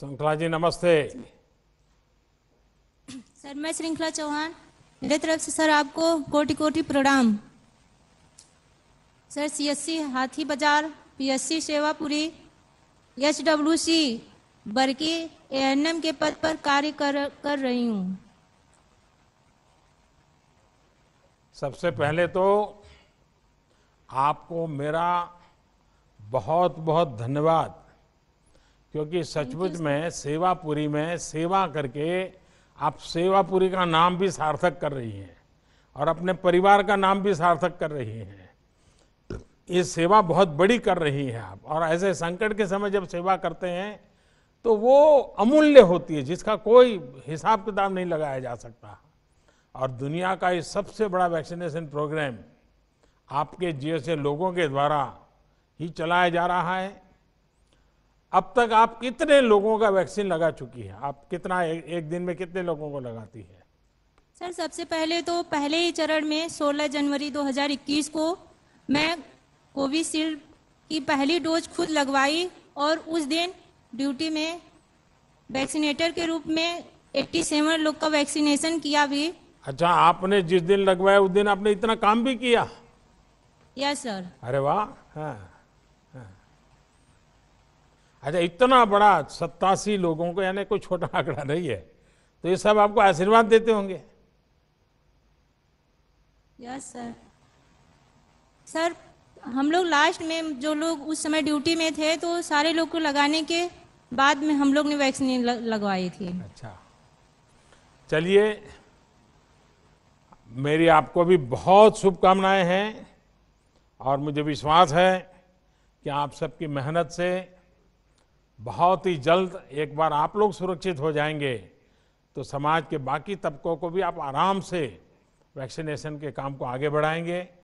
श्रृंखला जी नमस्ते सर मैं श्रृंखला चौहान मेरे तरफ से सर आपको कोटि कोटि प्रणाम sir CSC Hathi Bazar PSC Sevapuri H W C Barki ANM के पद पर कार्य कर कर रही हूँ सबसे पहले तो आपको मेरा बहुत बहुत धन्यवाद क्योंकि सचमुच में सेवापुरी में सेवा करके आप सेवापुरी का नाम भी सार्थक कर रही हैं और अपने परिवार का नाम भी सार्थक कर रही हैं ये सेवा बहुत बड़ी कर रही हैं आप और ऐसे संकट के समय जब सेवा करते हैं तो वो अमूल्य होती है जिसका कोई हिसाब किताब नहीं लगाया जा सकता और दुनिया का ये सबसे बड़ा वैक्सीनेशन प्रोग्राम आपके जैसे लोगों के द्वारा ही चलाया जा रहा है अब तक आप कितने लोगों का वैक्सीन लगा चुकी है आप कितना ए, एक दिन में कितने लोगों को लगाती है सर सबसे पहले तो पहले ही चरण में 16 जनवरी 2021 को मैं कोविशील्ड की पहली डोज खुद लगवाई और उस दिन ड्यूटी में वैक्सीनेटर के रूप में 87 लोग का वैक्सीनेशन किया भी अच्छा आपने जिस दिन लगवाया उस दिन आपने इतना काम भी किया यस सर अरे वाह हाँ, हाँ। अच्छा इतना बड़ा सत्तासी लोगों को यानी कोई छोटा आंकड़ा नहीं है तो ये सब आपको आशीर्वाद देते होंगे यस सर सर हम लोग लास्ट में जो लोग उस समय ड्यूटी में थे तो सारे लोग को लगाने के बाद में हम लोग ने वैक्सीन लगवाई थी अच्छा चलिए मेरी आपको भी बहुत शुभकामनाएं हैं और मुझे विश्वास है कि आप सबकी मेहनत से बहुत ही जल्द एक बार आप लोग सुरक्षित हो जाएंगे तो समाज के बाकी तबकों को भी आप आराम से वैक्सीनेशन के काम को आगे बढ़ाएंगे